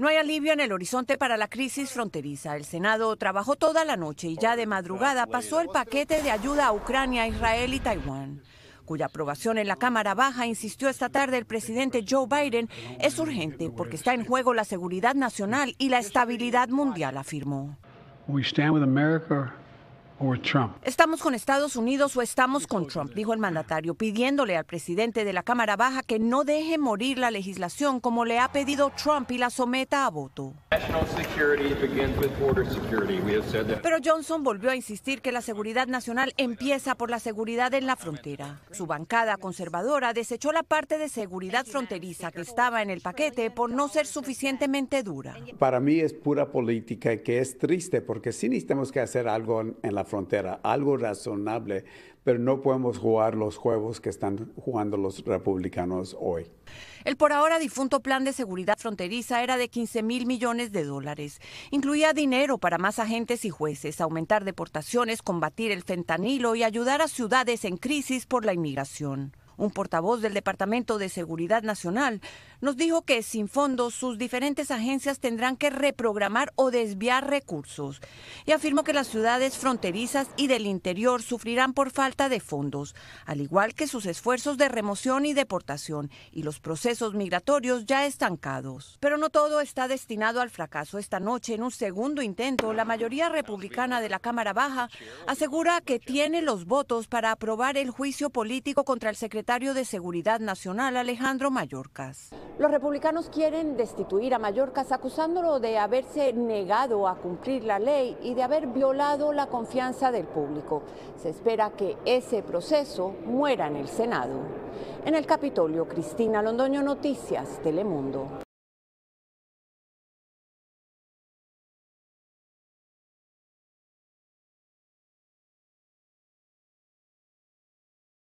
No hay alivio en el horizonte para la crisis fronteriza. El Senado trabajó toda la noche y ya de madrugada pasó el paquete de ayuda a Ucrania, Israel y Taiwán cuya aprobación en la Cámara Baja, insistió esta tarde el presidente Joe Biden, es urgente porque está en juego la seguridad nacional y la estabilidad mundial, afirmó. Estamos con Estados Unidos o estamos con Trump, dijo el mandatario, pidiéndole al presidente de la Cámara Baja que no deje morir la legislación como le ha pedido Trump y la someta a voto. Pero Johnson volvió a insistir que la seguridad nacional empieza por la seguridad en la frontera. Su bancada conservadora desechó la parte de seguridad fronteriza que estaba en el paquete por no ser suficientemente dura. Para mí es pura política y que es triste porque sí necesitamos que hacer algo en la frontera, algo razonable, pero no podemos jugar los juegos que están jugando los republicanos hoy. El por ahora difunto plan de seguridad fronteriza era de 15 mil millones de dólares. Incluía dinero para más agentes y jueces, aumentar deportaciones, combatir el fentanilo y ayudar a ciudades en crisis por la inmigración. Un portavoz del Departamento de Seguridad Nacional nos dijo que sin fondos sus diferentes agencias tendrán que reprogramar o desviar recursos y afirmó que las ciudades fronterizas y del interior sufrirán por falta de fondos, al igual que sus esfuerzos de remoción y deportación y los procesos migratorios ya estancados. Pero no todo está destinado al fracaso. Esta noche, en un segundo intento, la mayoría republicana de la Cámara Baja asegura que tiene los votos para aprobar el juicio político contra el secretario secretario de Seguridad Nacional, Alejandro mallorcas Los republicanos quieren destituir a Mayorkas acusándolo de haberse negado a cumplir la ley y de haber violado la confianza del público. Se espera que ese proceso muera en el Senado. En el Capitolio, Cristina Londoño, Noticias, Telemundo.